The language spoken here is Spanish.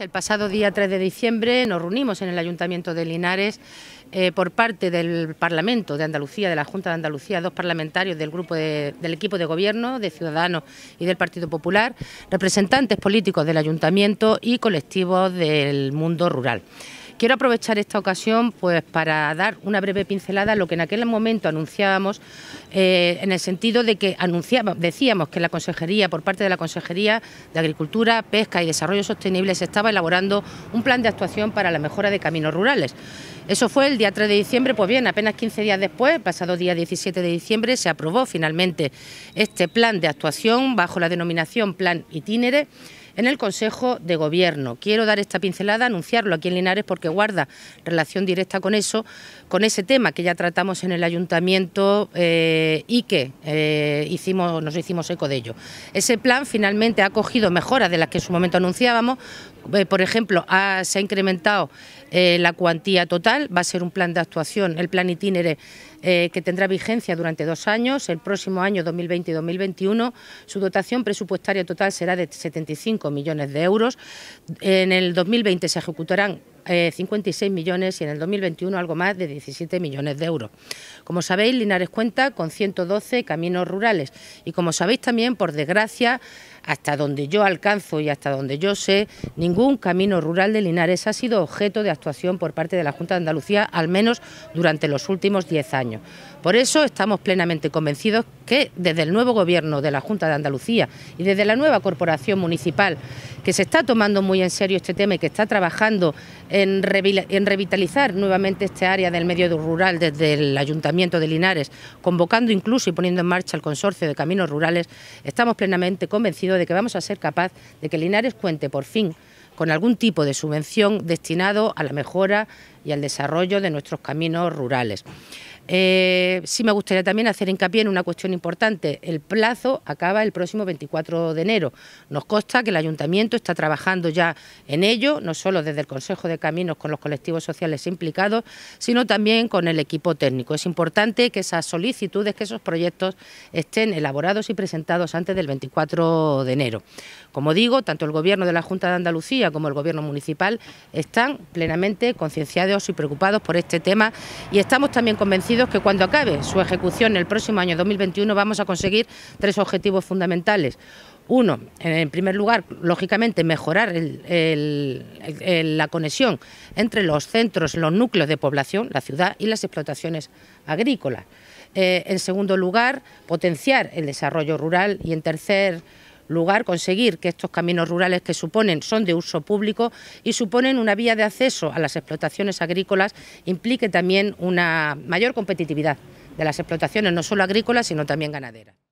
El pasado día 3 de diciembre nos reunimos en el Ayuntamiento de Linares eh, por parte del Parlamento de Andalucía, de la Junta de Andalucía, dos parlamentarios del equipo de gobierno, de Ciudadanos y del Partido Popular, representantes políticos del Ayuntamiento y colectivos del mundo rural. Quiero aprovechar esta ocasión pues, para dar una breve pincelada a lo que en aquel momento anunciábamos, eh, en el sentido de que anunciábamos, decíamos que la Consejería, por parte de la Consejería de Agricultura, Pesca y Desarrollo Sostenible, se estaba elaborando un plan de actuación para la mejora de caminos rurales. Eso fue el día 3 de diciembre, pues bien, apenas 15 días después, pasado día 17 de diciembre, se aprobó finalmente este plan de actuación bajo la denominación Plan Itinere en el Consejo de Gobierno. Quiero dar esta pincelada, anunciarlo aquí en Linares porque guarda relación directa con eso, con ese tema que ya tratamos en el Ayuntamiento eh, y que eh, hicimos, nos hicimos eco de ello. Ese plan finalmente ha cogido mejoras de las que en su momento anunciábamos. Eh, por ejemplo, se ha incrementado la cuantía total, va a ser un plan de actuación, el plan itinere eh, que tendrá vigencia durante dos años, el próximo año 2020 y 2021. Su dotación presupuestaria total será de 75 millones de euros. En el 2020 se ejecutarán 56 eh, millones y en el 2021 algo más de 17 millones de euros. Como sabéis, Linares cuenta con 112 caminos rurales y como sabéis también, por desgracia, hasta donde yo alcanzo y hasta donde yo sé, ningún camino rural de Linares ha sido objeto de actuación por parte de la Junta de Andalucía, al menos durante los últimos 10 años. Por eso estamos plenamente convencidos que desde el nuevo gobierno de la Junta de Andalucía y desde la nueva corporación municipal, que se está tomando muy en serio este tema y que está trabajando en, revitalizar nuevamente este área del medio rural desde el Ayuntamiento de Linares, convocando incluso y poniendo en marcha el consorcio de caminos rurales, estamos plenamente convencidos de que vamos a ser capaz de que Linares cuente por fin con algún tipo de subvención destinado a la mejora y al desarrollo de nuestros caminos rurales. Eh, sí me gustaría también hacer hincapié en una cuestión importante. El plazo acaba el próximo 24 de enero. Nos consta que el ayuntamiento está trabajando ya en ello, no solo desde el Consejo de Caminos con los colectivos sociales implicados, sino también con el equipo técnico. Es importante que esas solicitudes, que esos proyectos estén elaborados y presentados antes del 24 de enero. Como digo, tanto el Gobierno de la Junta de Andalucía como el Gobierno municipal están plenamente concienciados y preocupados por este tema y estamos también convencidos que cuando acabe su ejecución el próximo año 2021 vamos a conseguir tres objetivos fundamentales. Uno, en primer lugar, lógicamente, mejorar la conexión entre los centros, los núcleos de población, la ciudad y las explotaciones agrícolas. Eh, en segundo lugar, potenciar el desarrollo rural y en tercer lugar, lugar conseguir que estos caminos rurales que suponen son de uso público y suponen una vía de acceso a las explotaciones agrícolas implique también una mayor competitividad de las explotaciones no solo agrícolas sino también ganaderas.